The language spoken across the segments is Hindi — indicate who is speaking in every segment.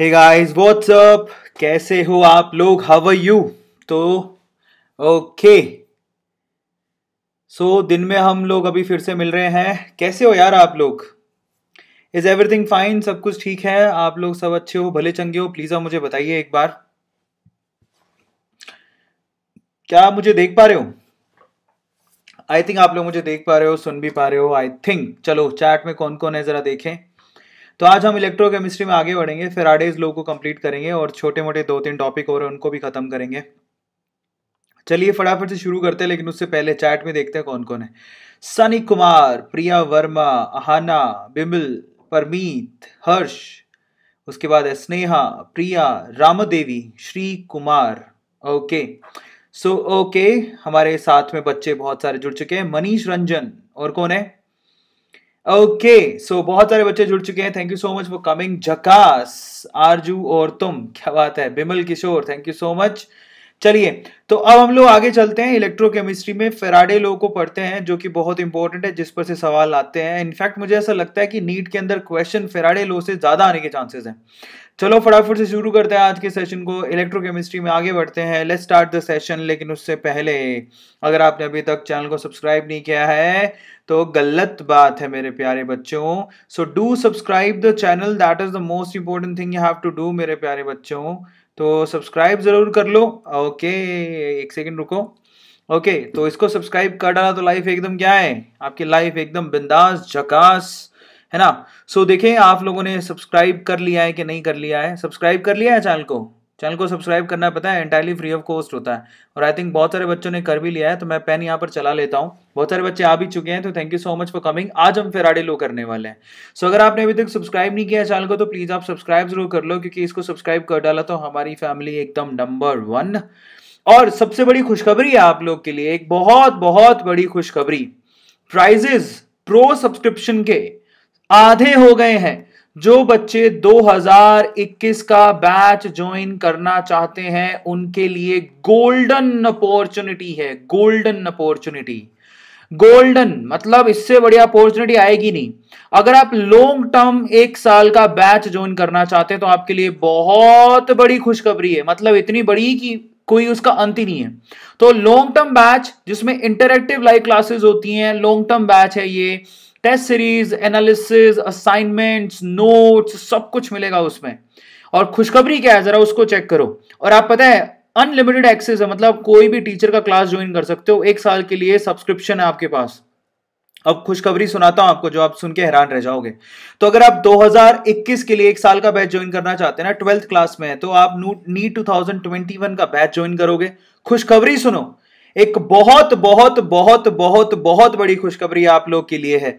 Speaker 1: हे गाइस व्हाट्सअप कैसे हो आप लोग हाउ आर यू तो ओके सो दिन में हम लोग अभी फिर से मिल रहे हैं कैसे हो यार आप लोग इज़ एवरीथिंग फाइन सब कुछ ठीक है आप लोग सब अच्छे हो भले चंगे हो प्लीज़ आप मुझे बताइए एक बार क्या आप मुझे देख पा रहे हो आई थिंक आप लोग मुझे देख पा रहे हो सुन भी पा रहे हो आई थिंक चलो चैट में कौन कौन है ज़रा देखें तो आज हम इलेक्ट्रोकेमिस्ट्री में आगे बढ़ेंगे फेराडेज लोग को कंप्लीट करेंगे और छोटे मोटे दो तीन टॉपिक और उनको भी खत्म करेंगे चलिए फटाफट से शुरू करते हैं लेकिन उससे पहले चैट में देखते हैं कौन कौन है सनी कुमार प्रिया वर्मा अहाना बिमल परमीत हर्ष उसके बाद है Sneha Priya Ramdevi Shri Kumar okay so okay हमारे साथ में बच्चे बहुत सारे जुड़ चुके हैं मनीष रंजन और कौन है ओके सो बहुत सारे बच्चे जुड़ चुके हैं thank you so much for coming झकास आरजू और तुम क्या बात है Bimal Kishore thank you so much चलिए तो अब हम लोग आगे चलते हैं इलेक्ट्रोकेमिस्ट्री में फेराडे लो को पढ़ते हैं जो कि बहुत इंपॉर्टेंट है जिस पर से सवाल आते हैं इनफैक्ट मुझे ऐसा लगता है कि नीट के अंदर क्वेश्चन फेराडे लो से ज़्यादा आने के चांसेस हैं चलो फटाफट से शुरू करते हैं आज के सेशन को इलेक्ट्रोकेमिस्ट्री में आगे बढ़ते हैं लेट स्टार्ट द सेशन लेकिन उससे पहले अगर आपने अभी तक चैनल को सब्सक्राइब नहीं किया है तो गलत बात है मेरे प्यारे बच्चों so do subscribe the channel that is the most important thing you have to do मेरे प्यारे बच्चों तो सब्सक्राइब ज़रूर कर लो ओके एक सेकेंड रुको ओके तो इसको सब्सक्राइब कर डाला तो लाइफ एकदम क्या है आपकी लाइफ एकदम बिंदास झकास है ना सो देखें आप लोगों ने सब्सक्राइब कर लिया है कि नहीं कर लिया है सब्सक्राइब कर लिया है चैनल को चैनल को सब्सक्राइब करना पता है एंटायरली फ्री ऑफ कॉस्ट होता है और आई थिंक बहुत सारे बच्चों ने कर भी लिया है तो मैं पेन यहाँ पर चला लेता हूँ बहुत सारे बच्चे आ भी चुके हैं तो thank you so much for coming आज हम फेराडे लो करने वाले हैं सो so, अगर आपने अभी तक सब्सक्राइब नहीं किया चैनल को तो प्लीज़ आप सब्सक्राइब जरूर कर लो क्योंकि इसको सब्सक्राइब कर डाला तो हमारी फैमिली एकदम नंबर वन और सबसे बड़ी खुशखबरी है आप लोग के लिए एक बहुत बहुत बड़ी खुशखबरी प्राइजेस प्रो सब्सक्रिप्शन के आधे हो गए हैं जो बच्चे 2021 का बैच ज्वाइन करना चाहते हैं उनके लिए गोल्डन अपॉर्चुनिटी है गोल्डन अपॉर्चुनिटी गोल्डन मतलब इससे बढ़िया अपॉर्चुनिटी आएगी नहीं अगर आप लॉन्ग टर्म एक साल का बैच ज्वाइन करना चाहते हैं तो आपके लिए बहुत बड़ी खुशखबरी है मतलब इतनी बड़ी कि कोई उसका अंत ही नहीं है तो लॉन्ग टर्म बैच जिसमें इंटरेक्टिव लाइव क्लासेस होती हैं लॉन्ग टर्म बैच है ये test series analysis assignments notes सब कुछ मिलेगा उसमें और खुशखबरी क्या है जरा उसको चेक करो और आप पता है अनलिमिटेड एक्सेस है मतलब कोई भी टीचर का क्लास ज्वाइन कर सकते हो एक साल के लिए सब्सक्रिप्शन है आपके पास अब खुशखबरी सुनाता हूं आपको जो आप सुन के हैरान रह जाओगे तो अगर आप 2021 के लिए एक साल का बैच ज्वाइन करना चाहते हैं ना ट्वेल्थ क्लास में है तो आप नीट 2021 का बैच ज्वाइन करोगे खुशखबरी सुनो एक बहुत बहुत बहुत बहुत बहुत बड़ी खुशखबरी आप लोग के लिए है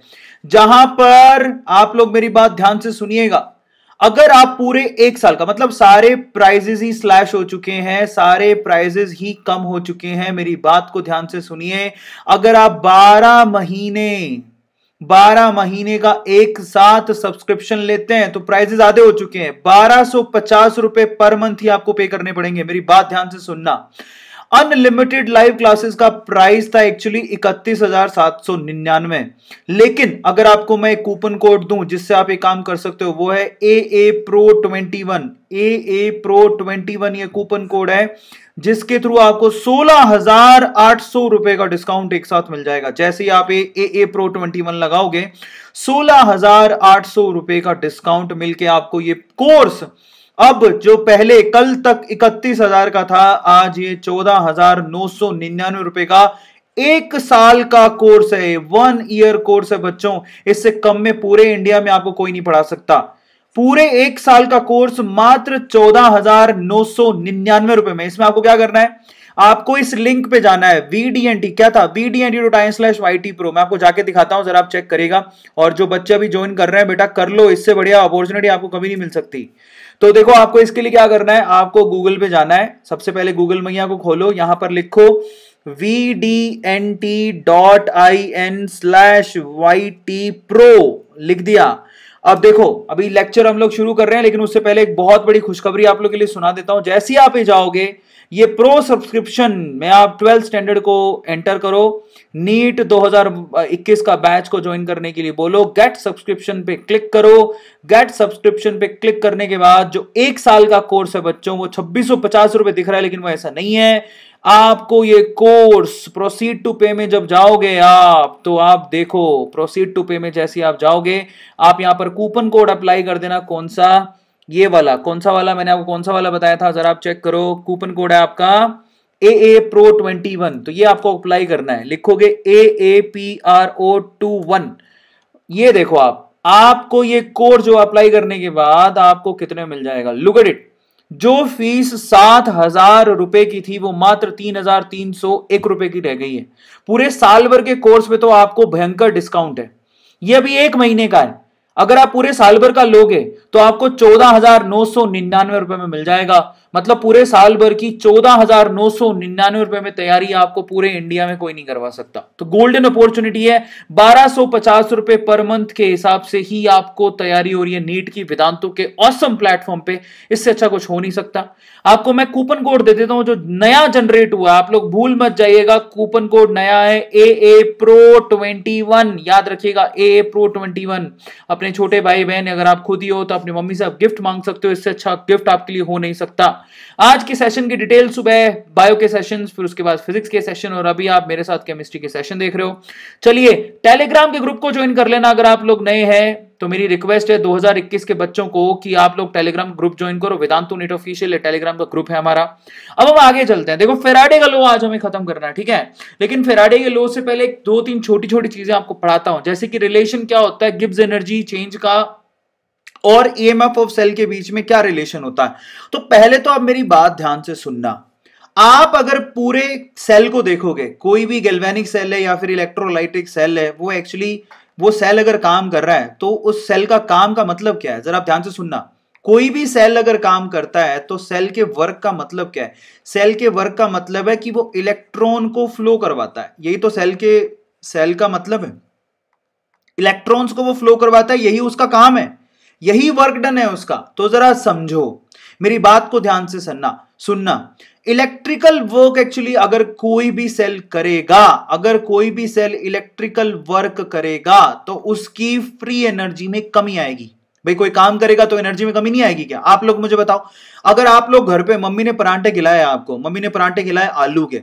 Speaker 1: जहां पर आप लोग मेरी बात ध्यान से सुनिएगा अगर आप पूरे एक साल का मतलब सारे प्राइजेस ही स्लैश हो चुके हैं सारे प्राइजेस ही कम हो चुके हैं मेरी बात को ध्यान से सुनिए अगर आप 12 महीने 12 महीने का एक साथ सब्सक्रिप्शन लेते हैं तो प्राइजेस आधे हो चुके हैं बारह सौ पचास रुपए पर मंथ ही आपको पे करने पड़ेंगे मेरी बात ध्यान से सुनना अनलिमिटेड लाइव क्लासेस का प्राइस था एक्चुअली इकतीस हजार सात सौ निन्यानवे लेकिन अगर आपको मैं कूपन कोड दूं जिससे आप ये काम कर सकते हो वो है A A pro twenty one A A pro twenty one ये कूपन कोड है जिसके थ्रू आपको सोलह हजार आठ सौ रुपए का डिस्काउंट एक साथ मिल जाएगा जैसे ही आप A A, A pro twenty one लगाओगे सोलह हजार आठ सौ रुपए का डिस्काउंट मिलके आपको ये कोर्स अब जो पहले कल तक इकतीस हजार का था आज ये चौदह हजार नौ सौ निन्यानवे रुपए का एक साल का कोर्स है वन ईयर कोर्स है बच्चों इससे कम में पूरे इंडिया में आपको कोई नहीं पढ़ा सकता पूरे एक साल का कोर्स मात्र चौदह हजार नौ सौ निन्यानवे रुपए में इसमें आपको क्या करना है आपको इस लिंक पे जाना है वीडीएनटी क्या था VDNT D I slash Y T pro मैं आपको जाके दिखाता हूं जरा आप चेक करेगा और जो बच्चे अभी ज्वाइन कर रहे हैं बेटा कर लो इससे बढ़िया अपॉर्चुनिटी आपको कभी नहीं मिल सकती तो देखो आपको इसके लिए क्या करना है आपको गूगल पे जाना है सबसे पहले गूगल मैया को खोलो यहां पर लिखो V D N T dot I N slash Y T pro लिख दिया अब देखो अभी लेक्चर हम लोग शुरू कर रहे हैं लेकिन उससे पहले एक बहुत बड़ी खुशखबरी आप लोग के लिए सुना देता हूं जैसे ही आप ये जाओगे ये प्रो सब्सक्रिप्शन में आप ट्वेल्थ स्टैंडर्ड को एंटर करो नीट 2021 का बैच को ज्वाइन करने के लिए बोलो गेट सब्सक्रिप्शन पे क्लिक करो गेट सब्सक्रिप्शन पे क्लिक करने के बाद जो एक साल का कोर्स है बच्चों वो छब्बीस रुपए दिख रहा है लेकिन वो ऐसा नहीं है आपको ये कोर्स प्रोसीड टू पे में जब जाओगे आप तो आप देखो प्रोसीड टू पे में जैसे आप जाओगे आप यहां पर कूपन कोड अप्लाई कर देना कौन सा ये वाला कौन सा वाला मैंने आपको कौन सा वाला बताया था जरा आप चेक करो कूपन कोड है आपका A A pro twenty one तो ये आपको अप्लाई करना है लिखोगे A A P R O two one ये देखो आप आपको ये कोर्स जो अप्लाई करने के बाद आपको कितने मिल जाएगा एट इट जो फीस सात हजार रुपए की थी वो मात्र तीन हजार तीन सौ एक रुपए की रह गई है पूरे साल भर के कोर्स में तो आपको भयंकर डिस्काउंट है ये अभी एक महीने का है अगर आप पूरे साल भर का लोगे तो आपको चौदह हजार नौ सौ निन्यानवे रुपए में मिल जाएगा मतलब पूरे साल भर की चौदह हजार नौ सौ निन्यानवे रुपए में तैयारी आपको पूरे इंडिया में कोई नहीं करवा सकता तो गोल्डन अपॉर्चुनिटी है बारह सौ पचास रुपए पर मंथ के हिसाब से ही आपको तैयारी हो रही है नीट की वेदांतों के ऑसम प्लेटफॉर्म पे इससे अच्छा कुछ हो नहीं सकता आपको मैं कूपन कोड दे देता हूं जो नया जनरेट हुआ आप लोग भूल मत जाइएगा कूपन कोड नया है A A pro twenty one याद रखिएगा A A pro twenty one अपने छोटे भाई बहन अगर आप खुद ही हो तो अपनी मम्मी से आप गिफ्ट मांग सकते हो इससे अच्छा गिफ्ट आपके लिए हो नहीं सकता आज के सेशन की डिटेल सुबह बायो के सेशन फिर उसके बाद फिजिक्स के सेशन और अभी आप मेरे साथ केमिस्ट्री के सेशन देख रहे हो चलिए टेलीग्राम के ग्रुप को ज्वाइन कर लेना अगर आप लोग नए हैं तो मेरी रिक्वेस्ट है 2021 के बच्चों को कि आप लोग टेलीग्राम ग्रुप ज्वाइन करो वेदांतु नेट ऑफिशियल टेलीग्राम का ग्रुप है हमारा अब हम आगे चलते हैं देखो फेराडे का लो आज हमें खत्म करना है ठीक है लेकिन फेराडे के लो से पहले दो तीन छोटी छोटी चीजें आपको पढ़ाता हूं जैसे कि रिलेशन क्या होता है गिब्स एनर्जी चेंज का और ईएमएफ ऑफ सेल के बीच में क्या रिलेशन होता है तो पहले तो आप मेरी बात ध्यान से सुनना आप अगर पूरे सेल को देखोगे कोई भी गैल्वेनिक सेल है या फिर इलेक्ट्रोलाइटिक सेल है वो एक्चुअली वो सेल अगर काम कर रहा है तो उस सेल का काम का मतलब क्या है जरा आप ध्यान से सुनना कोई भी सेल अगर काम करता है तो सेल के वर्क का मतलब क्या है सेल के वर्क का मतलब है कि वो इलेक्ट्रॉन को फ्लो करवाता है यही तो सेल के सेल का मतलब है इलेक्ट्रॉन्स को वो फ्लो करवाता है यही उसका काम है यही वर्क डन है उसका तो जरा समझो मेरी बात को ध्यान से सुनना सुनना इलेक्ट्रिकल वर्क एक्चुअली अगर कोई भी सेल करेगा अगर कोई भी सेल इलेक्ट्रिकल वर्क करेगा तो उसकी फ्री एनर्जी में कमी आएगी भाई कोई काम करेगा तो एनर्जी में कमी नहीं आएगी क्या आप लोग मुझे बताओ अगर आप लोग घर पे मम्मी ने परांठे खिलाए आपको मम्मी ने परांठे खिलाए आलू के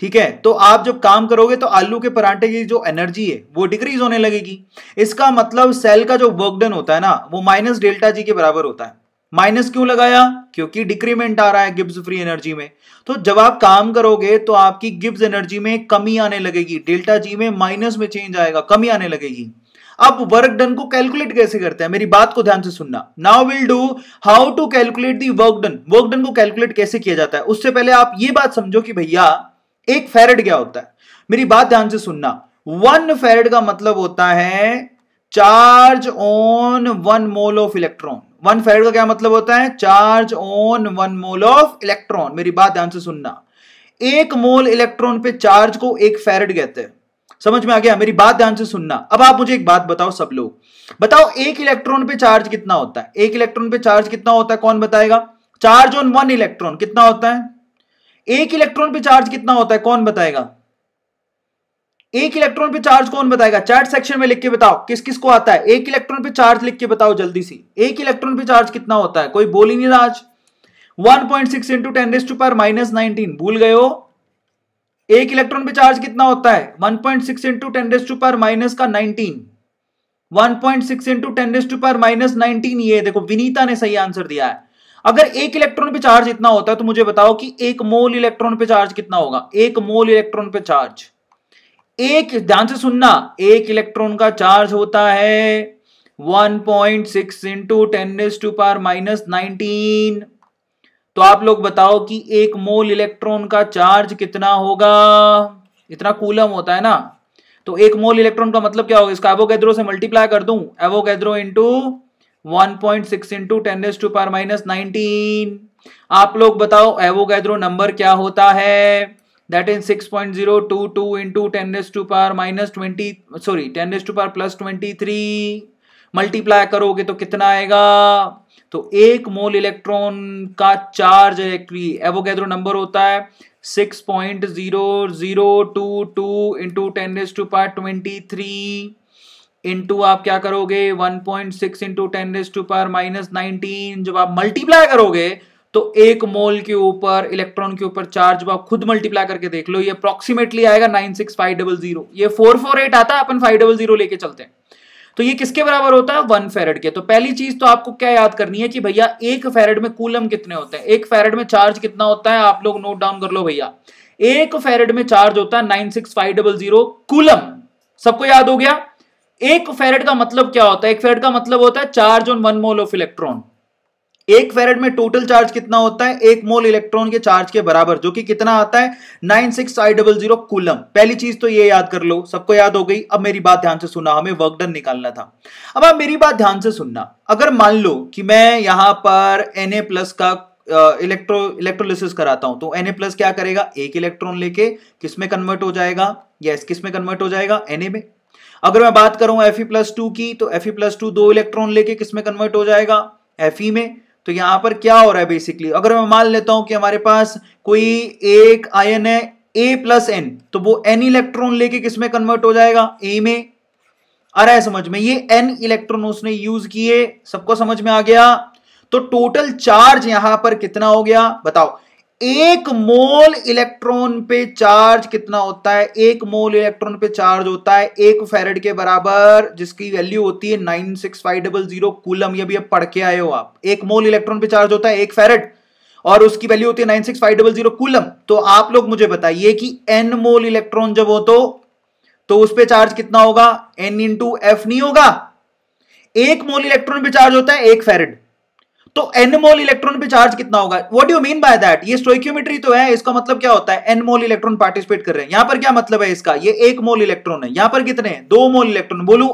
Speaker 1: ठीक है तो आप जब काम करोगे तो आलू के परांठे की जो एनर्जी है वो डिक्रीज होने लगेगी इसका मतलब सेल का जो वर्कडन होता है ना वो माइनस डेल्टा जी के बराबर होता है माइनस क्यों लगाया क्योंकि डिक्रीमेंट आ रहा है गिब्स फ्री एनर्जी में तो जब आप काम करोगे तो आपकी गिब्स एनर्जी में कमी आने लगेगी डेल्टा जी में माइनस में चेंज आएगा कमी आने लगेगी अब वर्क डन को कैलकुलेट कैसे करते हैं मेरी बात को ध्यान से सुनना now will do how to calculate the work done work done को कैलकुलेट कैसे किया जाता है उससे पहले आप ये बात समझो कि भैया एक फेरेड क्या होता है मेरी बात ध्यान से सुनना वन फेरेड का मतलब होता है charge on one mole of electron one farad का क्या मतलब होता है charge on one mole of electron मेरी बात ध्यान से सुनना एक मोल इलेक्ट्रॉन पे चार्ज को एक फेरेड कहते हैं समझ में आ गया मेरी बात ध्यान से सुनना अब आप मुझे एक बात बताओ सब लोग बताओ एक इलेक्ट्रॉन पे चार्ज कितना होता है एक इलेक्ट्रॉन पे चार्ज कितना होता है कौन बताएगा चार्ज ऑन वन इलेक्ट्रॉन कितना होता है एक इलेक्ट्रॉन पे चार्ज कितना होता है कौन बताएगा एक इलेक्ट्रॉन पे चार्ज कौन बताएगा चैट सेक्शन में लिख के बताओ किस किस को आता है एक इलेक्ट्रॉन पे चार्ज लिख के बताओ जल्दी सी एक इलेक्ट्रॉन पे चार्ज कितना होता है कोई बोली नहीं रहा आज 1.6 point six into ten raise to power minus nineteen भूल गए हो एक इलेक्ट्रॉन पे चार्ज कितना होता है 1.6 point six into ten raise to power minus का 19 1.6 point six into ten raise to power minus nineteen ये देखो विनीता ने सही आंसर दिया है अगर एक इलेक्ट्रॉन पे चार्ज इतना होता है तो मुझे बताओ कि एक मोल इलेक्ट्रॉन पे चार्ज कितना होगा एक मोल इलेक्ट्रॉन पे चार्ज एक ध्यान से सुनना एक इलेक्ट्रॉन का चार्ज होता है 1.6 point six into ten to power minus nineteen तो आप लोग बताओ कि एक मोल इलेक्ट्रॉन का चार्ज कितना होगा इतना कूलम होता है ना तो एक मोल इलेक्ट्रॉन का मतलब क्या होगा इसका एवोगेद्रो से मल्टीप्लाई कर दू Avogadro into 1.6 point six into ten s to power minus nineteen आप लोग बताओ एवोगैद्रो नंबर क्या होता है that is 6.022 point zero two two into ten s to power minus twenty sorry ten s to power plus twenty three multiply करोगे तो कितना आएगा तो एक मोल इलेक्ट्रॉन का चार्ज एक्चुअली एवोगैद्रो नंबर होता है six point zero zero two two into ten s to power twenty three into आप क्या करोगे 1.6 point six into ten to power minus nineteen जब आप मल्टीप्लाई करोगे तो एक मोल के ऊपर इलेक्ट्रॉन के ऊपर चार्ज जब आप खुद मल्टीप्लाई करके देख लो ये अप्रोक्सीमेटली आएगा nine six five double zero ये फोर फोर एट आता है अपन फाइव डबल जीरो लेके चलते हैं तो ये किसके बराबर होता है वन फेरेड के तो पहली चीज तो आपको क्या याद करनी है कि भैया एक फेरेड में कूलम कितने होते हैं एक फेरेड में चार्ज कितना होता है आप लोग नोट डाउन कर लो भैया एक फेरेड में चार्ज होता है nine six five double zero coulomb सबको याद हो गया एक फेरेड का मतलब क्या होता है एक फेरेड का मतलब होता है charge on one mole of electron एक फेरेड में टोटल चार्ज कितना होता है एक मोल इलेक्ट्रॉन के चार्ज के बराबर जो कि कितना आता है nine six I double zero coulomb पहली चीज तो ये याद कर लो सबको याद हो गई अब मेरी बात ध्यान से सुना हमें वर्क डन निकालना था अब आप मेरी बात ध्यान से सुनना अगर मान लो कि मैं यहां पर एन प्लस का इलेक्ट्रो इलेक्ट्रोलिसिस कराता हूं तो एन प्लस क्या करेगा एक इलेक्ट्रॉन लेके किस कन्वर्ट हो जाएगा यस yes, कन्वर्ट हो जाएगा एन में अगर मैं बात करूं एफ ई प्लस टू की तो एफ ई प्लस टू दो इलेक्ट्रॉन लेके किस में कन्वर्ट हो जाएगा एफ ई में तो यहां पर क्या हो रहा है बेसिकली अगर मैं मान लेता हूं कि हमारे पास कोई एक आयन है ए प्लस एन तो वो एन इलेक्ट्रॉन लेके किस में कन्वर्ट हो जाएगा ए में आ रहा है समझ में ये एन इलेक्ट्रॉन उसने यूज किए सबको समझ में आ गया तो टोटल चार्ज यहां पर कितना हो गया बताओ एक मोल इलेक्ट्रॉन पे चार्ज कितना होता है एक मोल इलेक्ट्रॉन पे चार्ज होता है एक फेरेड के बराबर जिसकी वैल्यू होती है nine six five double zero coulomb ये भी अब पढ़ के आए हो आप एक मोल इलेक्ट्रॉन पे चार्ज होता है एक फेरेड और उसकी वैल्यू होती है nine six five double zero coulomb तो आप लोग मुझे बताइए कि एन मोल इलेक्ट्रॉन जब हो तो तो उस पर चार्ज कितना होगा एन इंटू एफ नहीं होगा एक मोल इलेक्ट्रॉन पे चार्ज होता है एक फेरेड तो एनमोल इलेक्ट्रॉन पे चार्ज कितना होगा what you mean by that ये स्टोक्योमेट्री तो है इसका मतलब क्या होता है एनमोल इलेक्ट्रॉन पार्टिसिपेट कर रहे हैं यहां पर क्या मतलब है इसका ये एक मोल इलेक्ट्रॉन है यहां पर कितने हैं दो मोल इलेक्ट्रॉन बोलू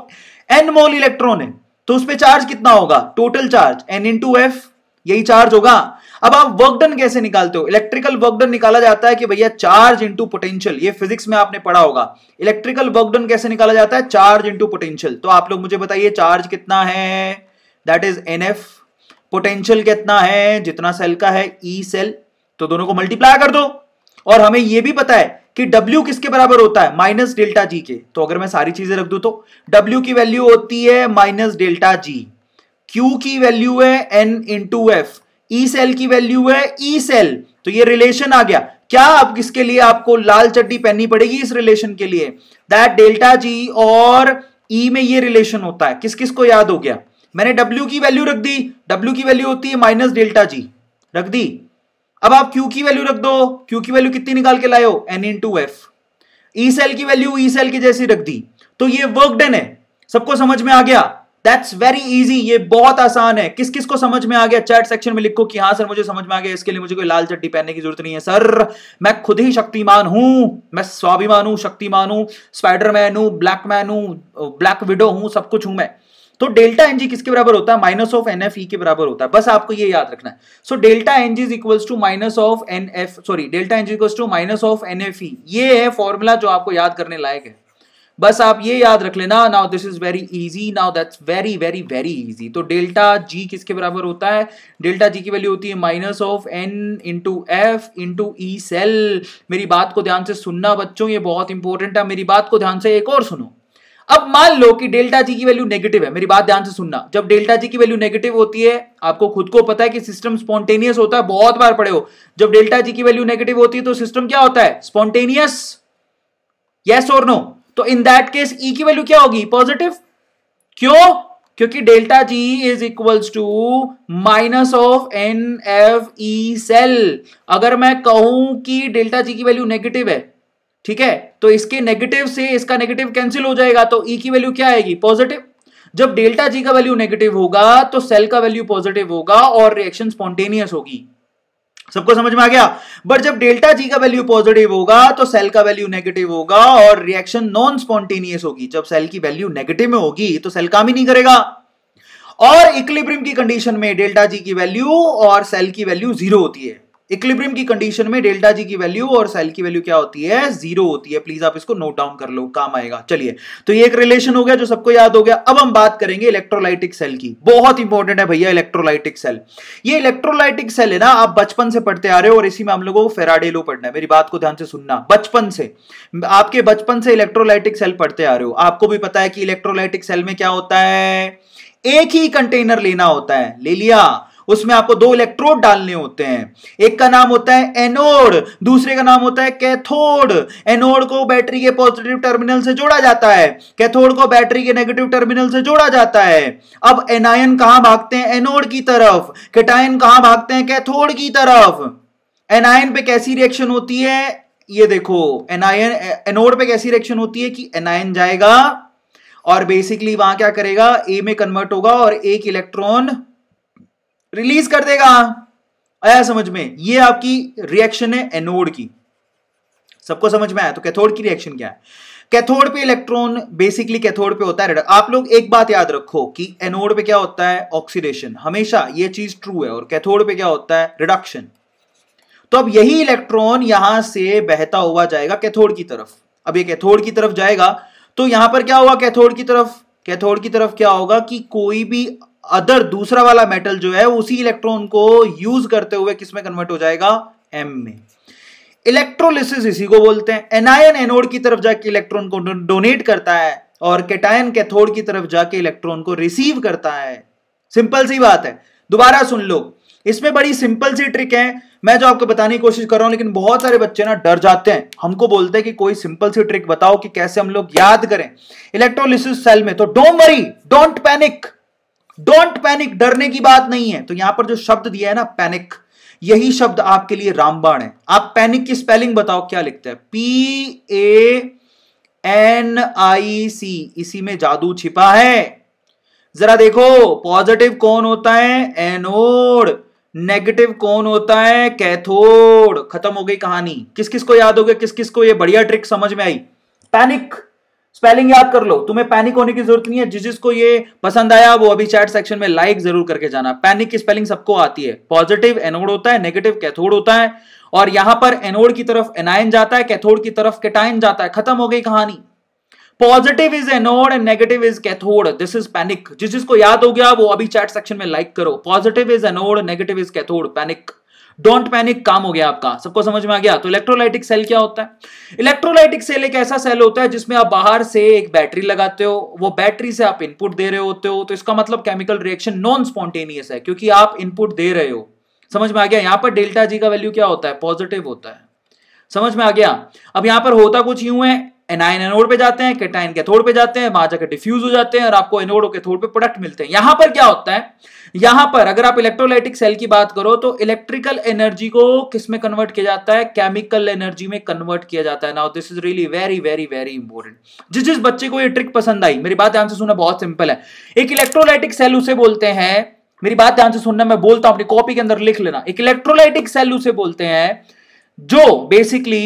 Speaker 1: एनमोल इलेक्ट्रॉन है तो उस पर चार्ज कितना होगा टोटल चार्ज एन इन यही चार्ज होगा अब आप वर्क डन कैसे निकालते हो इलेक्ट्रिकल वर्क डन निकाला जाता है कि भैया चार्ज इंटू पोटेंशियल ये फिजिक्स में आपने पढ़ा होगा इलेक्ट्रिकल वर्क डन कैसे निकाला जाता है चार्ज इंटू पोटेंशियल तो आप लोग मुझे बताइए चार्ज कितना है that is N F potential कितना है जितना सेल का है ई e सेल तो दोनों को मल्टीप्लाई कर दो और हमें यह भी पता है कि W किसके बराबर होता है माइनस डेल्टा जी के तो अगर मैं सारी चीजें रख दू तो W की वैल्यू होती है माइनस डेल्टा जी Q की वैल्यू है N into F E cell की वैल्यू है ई e सेल तो ये रिलेशन आ गया क्या आप किसके लिए आपको लाल चड्डी पहननी पड़ेगी इस रिलेशन के लिए दैट डेल्टा जी और ई e में ये रिलेशन होता है किस किस को याद हो गया मैंने W की वैल्यू रख दी W की वैल्यू होती है माइनस डेल्टा जी रख दी अब आप Q की वैल्यू रख दो Q की वैल्यू कितनी निकाल के लाए हो N into F E cell की वैल्यू ई सेल की जैसी रख दी तो ये वर्क डन है सबको समझ में आ गया दैट्स वेरी इजी ये बहुत आसान है किस किस को समझ में आ गया चैट सेक्शन में लिखो कि हाँ सर मुझे समझ में आ गया इसके लिए मुझे कोई लाल चट्टी पहनने की जरूरत नहीं है सर मैं खुद ही शक्तिमान हूं मैं स्वाभिमान हूं शक्तिमान हूं स्पाइडरमैन हूं ब्लैक मैन हूं ब्लैक विडो हूं सब कुछ हूं मैं तो डेल्टा एनजी किसके बराबर होता है minus of N F E के बराबर होता है बस आपको ये याद रखना है so delta NG is equals to minus of N F sorry delta NG equals to minus of N F E ये है फॉर्मूला जो आपको याद करने लायक है बस आप ये याद रख लेना now this is very easy now that's very very very easy तो डेल्टा जी किसके बराबर होता है डेल्टा जी की वैल्यू होती है minus of N into F into E cell मेरी बात को ध्यान से सुनना बच्चों ये बहुत इंपॉर्टेंट है मेरी बात को ध्यान से एक और सुनो अब मान लो कि डेल्टा जी की वैल्यू नेगेटिव है मेरी बात ध्यान से सुनना जब डेल्टा जी की वैल्यू नेगेटिव होती है आपको खुद को पता है कि सिस्टम स्पॉन्टेनियस होता है बहुत बार पढ़े हो जब डेल्टा जी की वैल्यू नेगेटिव होती है तो सिस्टम क्या होता है स्पॉन्टेनियस यस और नो तो इन दैट केस ई की वैल्यू क्या होगी पॉजिटिव क्यों क्योंकि delta G is equals to minus of N F E cell अगर मैं कहूं कि डेल्टा जी की वैल्यू नेगेटिव है ठीक है तो इसके नेगेटिव से इसका नेगेटिव कैंसिल हो जाएगा तो ई e की वैल्यू क्या आएगी पॉजिटिव जब डेल्टा जी का वैल्यू नेगेटिव होगा तो सेल का वैल्यू पॉजिटिव होगा और रिएक्शन स्पॉन्टेनियस होगी सबको समझ में आ गया बट जब डेल्टा जी का वैल्यू पॉजिटिव होगा तो सेल का वैल्यू नेगेटिव होगा और रिएक्शन नॉन स्पॉन्टेनियस होगी जब सेल की वैल्यू नेगेटिव में होगी तो सेल काम ही नहीं करेगा और इक्लिब्रियम की कंडीशन में डेल्टा जी की वैल्यू और सेल की वैल्यू जीरो होती है इक्लिब्रियम की कंडीशन में डेल्टा जी की वैल्यू और सेल की वैल्यू क्या होती है जीरो होती है प्लीज आप इसको नोट डाउन कर लो काम आएगा चलिए तो ये एक रिलेशन हो गया जो सबको याद हो गया अब हम बात करेंगे इलेक्ट्रोलाइटिक सेल की बहुत इंपॉर्टेंट है भैया इलेक्ट्रोलाइटिक सेल ये इलेक्ट्रोलाइटिक सेल है ना आप बचपन से पढ़ते आ रहे हो और इसी में हम लोगों को फेराडे लो पढ़ना है मेरी बात को ध्यान से सुनना बचपन से आपके बचपन से इलेक्ट्रोलाइटिक सेल पढ़ते आ रहे हो आपको भी पता है कि इलेक्ट्रोलाइटिक सेल में क्या होता है एक ही कंटेनर लेना होता है ले लिया उसमें आपको दो इलेक्ट्रोड डालने होते हैं एक का नाम होता है एनोड दूसरे का नाम होता है कैथोड एनोड को बैटरी के पॉजिटिव टर्मिनल से जोड़ा जाता है कैथोड को बैटरी के नेगेटिव टर्मिनल से जोड़ा जाता है अब एनायन कहां भागते हैं एनोड की तरफ कैटायन कहां भागते हैं कैथोड की तरफ एनायन पे कैसी रिएक्शन होती है ये देखो एनायन एनोड पे कैसी रिएक्शन होती है कि एनायन जाएगा और बेसिकली वहां क्या करेगा ए में कन्वर्ट होगा और एक इलेक्ट्रॉन रिलीज कर देगा आया समझ में ये आपकी रिएक्शन है एनोड की सबको समझ में आया तो कैथोड की रिएक्शन क्या है कैथोड पे इलेक्ट्रॉन बेसिकली कैथोड पे होता है आप लोग एक बात याद रखो कि एनोड पे क्या होता है ऑक्सीडेशन हमेशा ये चीज ट्रू है और कैथोड पे क्या होता है रिडक्शन तो अब यही इलेक्ट्रॉन यहां से बहता हुआ जाएगा कैथोड की तरफ अब ये कैथोड की तरफ जाएगा तो यहां पर क्या हुआ कैथोड की तरफ कैथोड की तरफ क्या होगा कि कोई भी अदर दूसरा वाला मेटल जो है उसी इलेक्ट्रॉन को यूज करते हुए किसमें कन्वर्ट हो जाएगा एम में इलेक्ट्रोलिसिस इसी को बोलते हैं एनायन एनोड की तरफ जाके इलेक्ट्रॉन को डोनेट करता है और कैटायन कैथोड की तरफ जाके इलेक्ट्रॉन को रिसीव करता है सिंपल सी बात है दोबारा सुन लो इसमें बड़ी सिंपल सी ट्रिक है मैं जो आपको बताने की कोशिश कर रहा हूं लेकिन बहुत सारे बच्चे ना डर जाते हैं हमको बोलते हैं कि कोई सिंपल सी ट्रिक बताओ कि कैसे हम लोग याद करें इलेक्ट्रोलिसिस सेल में तो don't worry don't panic don't panic डरने की बात नहीं है तो यहां पर जो शब्द दिया है ना पैनिक यही शब्द आपके लिए रामबाण है आप पैनिक की स्पेलिंग बताओ क्या लिखते हैं पी ए एन आई सी इसी में जादू छिपा है जरा देखो पॉजिटिव कौन होता है एनोड नेगेटिव कौन होता है कैथोड खत्म हो गई कहानी किस किस को याद हो गया किस किस को ये बढ़िया ट्रिक समझ में आई पैनिक स्पेलिंग याद कर लो तुम्हें पैनिक होने की जरूरत नहीं है जिस जिसको ये पसंद आया वो अभी चैट सेक्शन में लाइक जरूर करके जाना पैनिक की स्पेलिंग सबको आती है पॉजिटिव एनोड होता है नेगेटिव कैथोड होता है और यहां पर एनोड की तरफ एनायन जाता है कैथोड की तरफ केटाइन जाता है खत्म हो गई कहानी positive is anode and negative is cathode this is panic जिस जिसको याद हो गया वो अभी चैट सेक्शन में लाइक करो positive is anode negative is cathode panic don't panic काम हो गया आपका सबको समझ में आ गया तो इलेक्ट्रोलाइटिक सेल क्या होता है इलेक्ट्रोलाइटिक सेल एक ऐसा सेल होता है जिसमें आप बाहर से एक बैटरी लगाते हो वो बैटरी से आप इनपुट दे रहे होते हो तो इसका मतलब केमिकल रिएक्शन नॉन स्पॉन्टेनियस है क्योंकि आप इनपुट दे रहे हो समझ में आ गया यहां पर डेल्टा जी का वैल्यू क्या होता है पॉजिटिव होता है समझ में आ गया अब यहां पर होता कुछ यूं है एनाइन एनोड पे जाते हैं केटाइन कैथोड पे जाते हैं वहां जाकर डिफ्यूज हो जाते हैं और आपको एनोड और कैथोड पे प्रोडक्ट मिलते हैं यहां पर क्या होता है यहां पर अगर आप इलेक्ट्रोलाइटिक सेल की बात करो तो इलेक्ट्रिकल एनर्जी को किसमें कन्वर्ट किया जाता है केमिकल एनर्जी में कन्वर्ट किया जाता है now this is really very very very important जिस जिस बच्चे को ये ट्रिक पसंद आई मेरी बात ध्यान से सुनना बहुत सिंपल है एक इलेक्ट्रोलाइटिक सेल उसे बोलते हैं मेरी बात ध्यान से सुनना मैं बोलता हूं अपनी कॉपी के अंदर लिख लेना एक इलेक्ट्रोलाइटिक सेल उसे बोलते हैं जो बेसिकली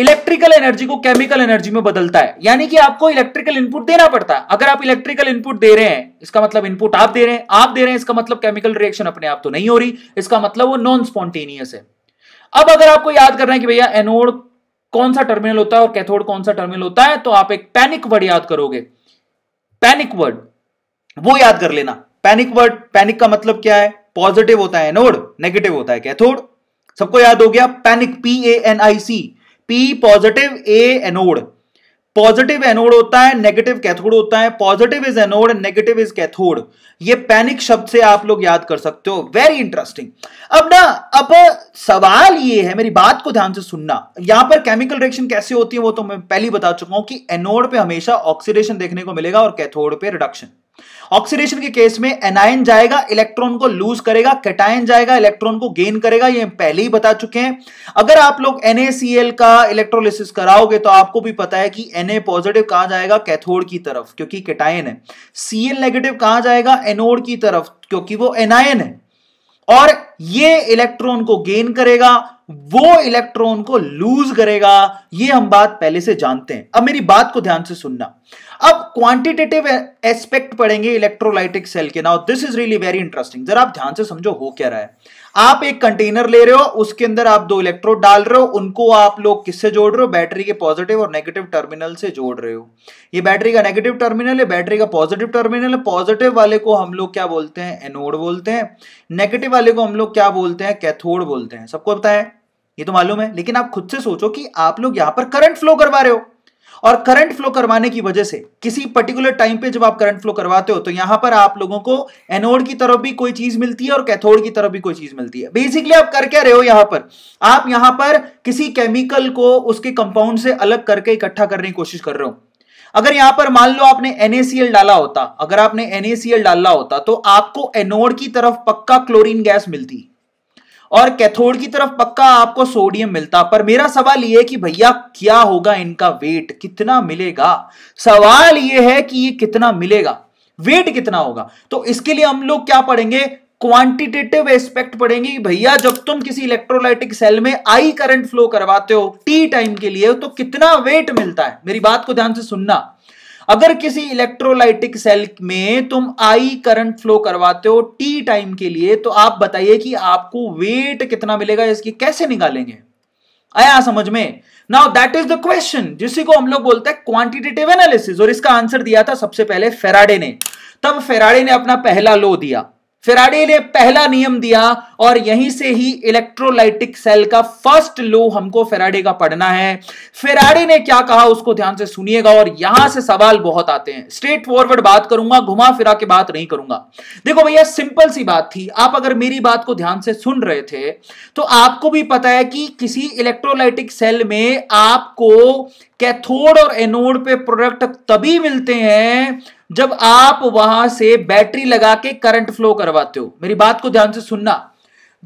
Speaker 1: इलेक्ट्रिकल एनर्जी को केमिकल एनर्जी में बदलता है यानी कि आपको इलेक्ट्रिकल इनपुट देना पड़ता है अगर आप इलेक्ट्रिकल इनपुट दे रहे हैं इसका मतलब इनपुट आप दे रहे हैं आप दे रहे हैं इसका मतलब केमिकल रिएक्शन अपने आप तो नहीं हो रही इसका मतलब वो नॉन स्पॉन्टेनियस है अब अगर आपको याद करना है कि भैया एनोड कौन सा टर्मिनल होता है और कैथोड कौन सा टर्मिनल होता है तो आप एक पैनिक वर्ड याद करोगे पैनिक वर्ड वो याद कर लेना पैनिक वर्ड पैनिक का मतलब क्या है पॉजिटिव होता है एनोड नेगेटिव होता है कैथोड सबको याद हो गया panic P A N I C P positive A anode positive anode होता है नेगेटिव कैथोड होता है positive is anode negative is cathode ये पैनिक शब्द से आप लोग याद कर सकते हो वेरी इंटरेस्टिंग अब ना अब सवाल ये है मेरी बात को ध्यान से सुनना यहां पर केमिकल रिएक्शन कैसे होती है वो तो मैं पहले बता चुका हूं कि एनोड पे हमेशा ऑक्सीडेशन देखने को मिलेगा और कैथोड पे रिडक्शन ऑक्सीडेशन के केस में एनायन जाएगा इलेक्ट्रॉन को लूज करेगा कैटायन जाएगा इलेक्ट्रॉन को गेन करेगा ये पहले ही बता चुके हैं अगर आप लोग NaCl का इलेक्ट्रोलिसिस कराओगे तो आपको भी पता है कि Na पॉजिटिव कहा जाएगा कैथोड की तरफ क्योंकि कैटायन है Cl नेगेटिव कहा जाएगा एनोड की तरफ क्योंकि वो एनायन है और ये इलेक्ट्रॉन को गेन करेगा वो इलेक्ट्रॉन को लूज करेगा ये हम बात पहले से जानते हैं अब मेरी बात को ध्यान से सुनना अब क्वांटिटेटिव एस्पेक्ट पढ़ेंगे इलेक्ट्रोलाइटिक सेल के now this is really very interesting जरा आप ध्यान से समझो हो क्या रहा है आप एक कंटेनर ले रहे हो उसके अंदर आप दो इलेक्ट्रोड डाल रहे हो उनको आप लोग किससे जोड़ रहे हो बैटरी के पॉजिटिव और नेगेटिव टर्मिनल से जोड़ रहे हो ये बैटरी का नेगेटिव टर्मिनल है बैटरी का पॉजिटिव टर्मिनल है पॉजिटिव वाले को हम लोग क्या बोलते हैं एनोड बोलते हैं नेगेटिव वाले को हम लोग क्या बोलते हैं कैथोड बोलते हैं सबको पता है ये तो मालूम है लेकिन आप खुद से सोचो कि आप लोग यहां पर करंट फ्लो करवा रहे हो और करंट फ्लो करवाने की वजह से किसी पर्टिकुलर टाइम पे जब आप करंट फ्लो करवाते हो तो यहां पर आप लोगों को एनोड की तरफ भी कोई चीज मिलती है और कैथोड की तरफ भी कोई चीज मिलती है बेसिकली आप कर क्या रहे हो यहां पर आप यहां पर किसी केमिकल को उसके कंपाउंड से अलग करके इकट्ठा करने की कोशिश कर रहे हो अगर यहां पर मान लो आपने NaCl डाला होता अगर आपने NaCl डाला होता तो आपको एनोड की तरफ पक्का क्लोरीन गैस मिलती और कैथोड की तरफ पक्का आपको सोडियम मिलता पर मेरा सवाल यह है कि भैया क्या होगा इनका वेट कितना मिलेगा सवाल यह है कि ये कितना मिलेगा वेट कितना होगा तो इसके लिए हम लोग क्या पढ़ेंगे क्वांटिटेटिव एस्पेक्ट पढ़ेंगे भैया जब तुम किसी इलेक्ट्रोलाइटिक सेल में आई करंट फ्लो करवाते हो टी टाइम के लिए तो कितना वेट मिलता है मेरी बात को ध्यान से सुनना अगर किसी इलेक्ट्रोलाइटिक सेल में तुम आई करंट फ्लो करवाते हो टी टाइम के लिए तो आप बताइए कि आपको वेट कितना मिलेगा इसकी कैसे निकालेंगे आया समझ में now that is the question जिसी को हम लोग बोलते हैं क्वांटिटेटिव एनालिसिस और इसका आंसर दिया था सबसे पहले फेराडे ने तब फेराडे ने अपना पहला लो दिया फेराडे ने पहला नियम दिया और यहीं से ही इलेक्ट्रोलाइटिक सेल का फर्स्ट लो हमको फेराडे का पढ़ना है फेराडे ने क्या कहा उसको ध्यान से सुनिएगा और यहां से सवाल बहुत आते हैं स्ट्रेट फॉरवर्ड बात करूंगा घुमा फिरा के बात नहीं करूंगा देखो भैया सिंपल सी बात थी आप अगर मेरी बात को ध्यान से सुन रहे थे तो आपको भी पता है कि किसी इलेक्ट्रोलाइटिक सेल में आपको कैथोड और एनोड पे प्रोडक्ट तभी मिलते हैं जब आप वहां से बैटरी लगा के करंट फ्लो करवाते हो मेरी बात को ध्यान से सुनना